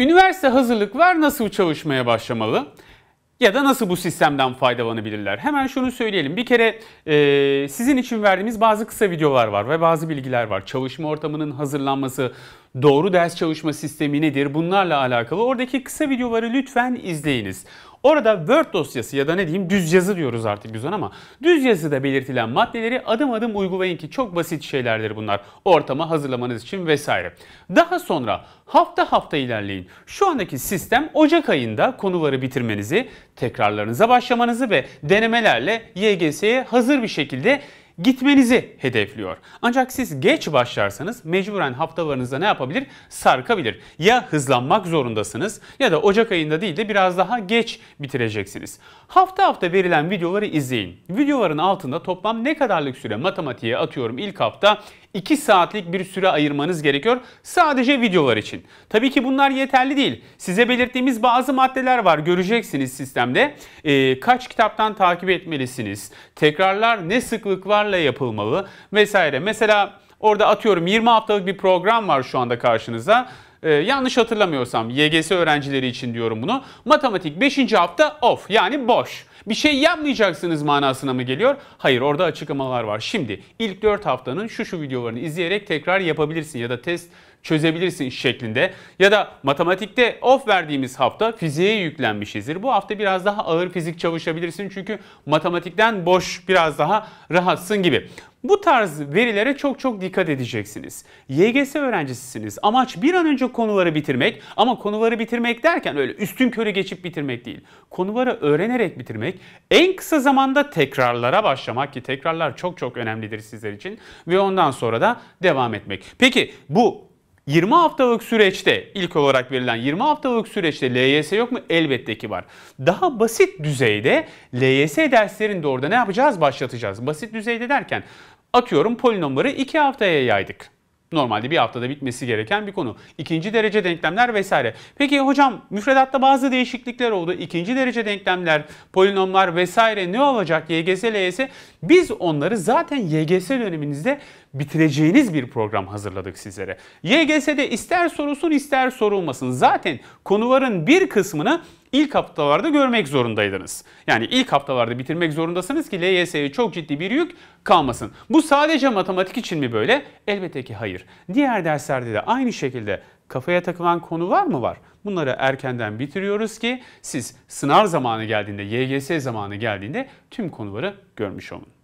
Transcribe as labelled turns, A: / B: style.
A: Üniversite hazırlıklar nasıl çalışmaya başlamalı? Ya da nasıl bu sistemden faydalanabilirler? Hemen şunu söyleyelim. Bir kere e, sizin için verdiğimiz bazı kısa videolar var ve bazı bilgiler var. Çalışma ortamının hazırlanması, doğru ders çalışma sistemi nedir? Bunlarla alakalı oradaki kısa videoları lütfen izleyiniz. Orada Word dosyası ya da ne diyeyim düz yazı diyoruz artık biz ona ama düz yazıda belirtilen maddeleri adım adım uygulayın ki çok basit şeylerdir bunlar. Ortama hazırlamanız için vesaire. Daha sonra hafta hafta ilerleyin. Şu andaki sistem Ocak ayında konuları bitirmenizi, tekrarlarınıza başlamanızı ve denemelerle YGS'ye hazır bir şekilde gitmenizi hedefliyor. Ancak siz geç başlarsanız mecburen haftalarınızda ne yapabilir? Sarkabilir. Ya hızlanmak zorundasınız ya da Ocak ayında değil de biraz daha geç bitireceksiniz. Hafta hafta verilen videoları izleyin. Videoların altında toplam ne kadarlık süre matematiğe atıyorum ilk hafta 2 saatlik bir süre ayırmanız gerekiyor sadece videolar için. Tabii ki bunlar yeterli değil. Size belirttiğimiz bazı maddeler var göreceksiniz sistemde. E, kaç kitaptan takip etmelisiniz, tekrarlar ne sıklıklarla yapılmalı vesaire. Mesela orada atıyorum 20 haftalık bir program var şu anda karşınıza. Ee, yanlış hatırlamıyorsam YGS öğrencileri için diyorum bunu. Matematik 5. hafta off yani boş. Bir şey yapmayacaksınız manasına mı geliyor? Hayır orada açıklamalar var. Şimdi ilk 4 haftanın şu şu videolarını izleyerek tekrar yapabilirsin ya da test çözebilirsin şeklinde. Ya da matematikte off verdiğimiz hafta fiziğe yüklenmişizdir. Bu hafta biraz daha ağır fizik çalışabilirsin çünkü matematikten boş biraz daha rahatsın gibi. Bu tarz verilere çok çok dikkat edeceksiniz. YGS öğrencisisiniz. Amaç bir an önce konuları bitirmek ama konuları bitirmek derken öyle üstün körü geçip bitirmek değil. Konuları öğrenerek bitirmek, en kısa zamanda tekrarlara başlamak ki tekrarlar çok çok önemlidir sizler için ve ondan sonra da devam etmek. Peki bu 20 haftalık süreçte ilk olarak verilen 20 haftalık süreçte LYS yok mu? Elbette ki var. Daha basit düzeyde LYS derslerinde orada ne yapacağız? Başlatacağız. Basit düzeyde derken atıyorum polinomları 2 haftaya yaydık. Normalde bir haftada bitmesi gereken bir konu. İkinci derece denklemler vesaire. Peki hocam müfredatta bazı değişiklikler oldu. İkinci derece denklemler, polinomlar vesaire ne olacak YGS, LYS? Biz onları zaten YGS döneminizde bitireceğiniz bir program hazırladık sizlere. YGS'de ister sorusun ister sorulmasın zaten konuların bir kısmını ilk haftalarda görmek zorundaydınız. Yani ilk haftalarda bitirmek zorundasınız ki LYS'ye çok ciddi bir yük kalmasın. Bu sadece matematik için mi böyle? Elbette ki hayır. Diğer derslerde de aynı şekilde kafaya takılan konu var mı var? Bunları erkenden bitiriyoruz ki siz sınav zamanı geldiğinde, YGS zamanı geldiğinde tüm konuları görmüş olun.